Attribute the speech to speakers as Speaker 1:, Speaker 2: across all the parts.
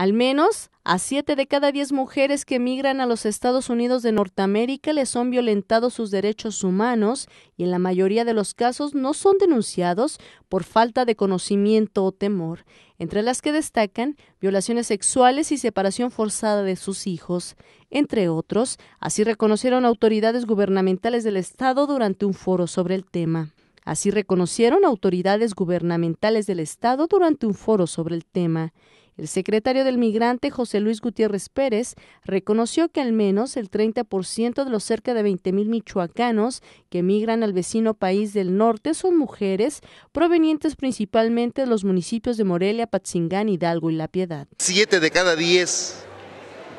Speaker 1: Al menos a 7 de cada 10 mujeres que emigran a los Estados Unidos de Norteamérica les son violentados sus derechos humanos y en la mayoría de los casos no son denunciados por falta de conocimiento o temor, entre las que destacan violaciones sexuales y separación forzada de sus hijos, entre otros, así reconocieron autoridades gubernamentales del Estado durante un foro sobre el tema. Así reconocieron autoridades gubernamentales del Estado durante un foro sobre el tema. El secretario del Migrante, José Luis Gutiérrez Pérez, reconoció que al menos el 30% de los cerca de 20.000 michoacanos que migran al vecino país del norte son mujeres, provenientes principalmente de los municipios de Morelia, Patzingán, Hidalgo y La Piedad.
Speaker 2: Siete de cada diez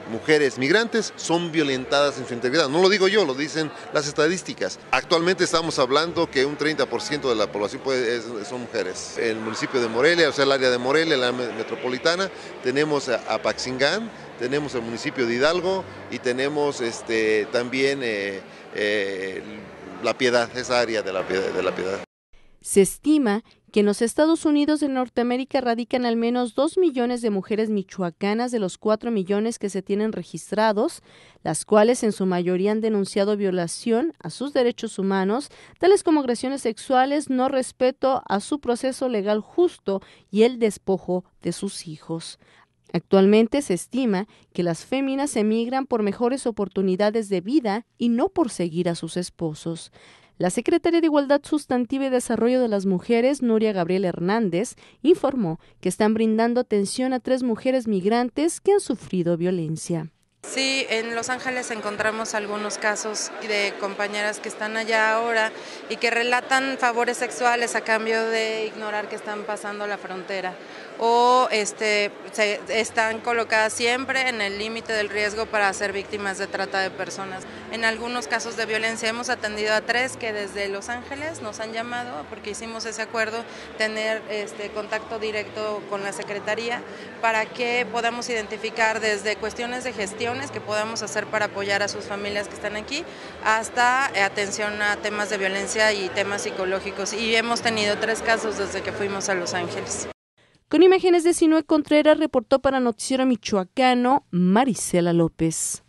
Speaker 2: mujeres migrantes son violentadas en su integridad. No lo digo yo, lo dicen las estadísticas. Actualmente estamos hablando que un 30% de la población son mujeres. En el municipio de Morelia, o sea, el área de Morelia, la metropolitana, tenemos a, Paxingán, tenemos el municipio de Hidalgo y tenemos este, también eh, eh, La Piedad, esa área de la, de la Piedad.
Speaker 1: Se estima que en los Estados Unidos de Norteamérica radican al menos dos millones de mujeres michoacanas de los 4 millones que se tienen registrados, las cuales en su mayoría han denunciado violación a sus derechos humanos, tales como agresiones sexuales, no respeto a su proceso legal justo y el despojo de sus hijos. Actualmente se estima que las féminas emigran por mejores oportunidades de vida y no por seguir a sus esposos. La secretaria de Igualdad Sustantiva y Desarrollo de las Mujeres, Nuria Gabriel Hernández, informó que están brindando atención a tres mujeres migrantes que han sufrido violencia.
Speaker 3: Sí, en Los Ángeles encontramos algunos casos de compañeras que están allá ahora y que relatan favores sexuales a cambio de ignorar que están pasando la frontera o este, se, están colocadas siempre en el límite del riesgo para ser víctimas de trata de personas. En algunos casos de violencia hemos atendido a tres que desde Los Ángeles nos han llamado porque hicimos ese acuerdo, tener este, contacto directo con la Secretaría para que podamos identificar desde cuestiones de gestión, que podamos hacer para apoyar a sus familias que están aquí, hasta eh, atención a temas de violencia y temas psicológicos. Y hemos tenido tres casos desde que fuimos a Los Ángeles.
Speaker 1: Con imágenes de Sinue Contreras reportó para Noticiero Michoacano Marisela López.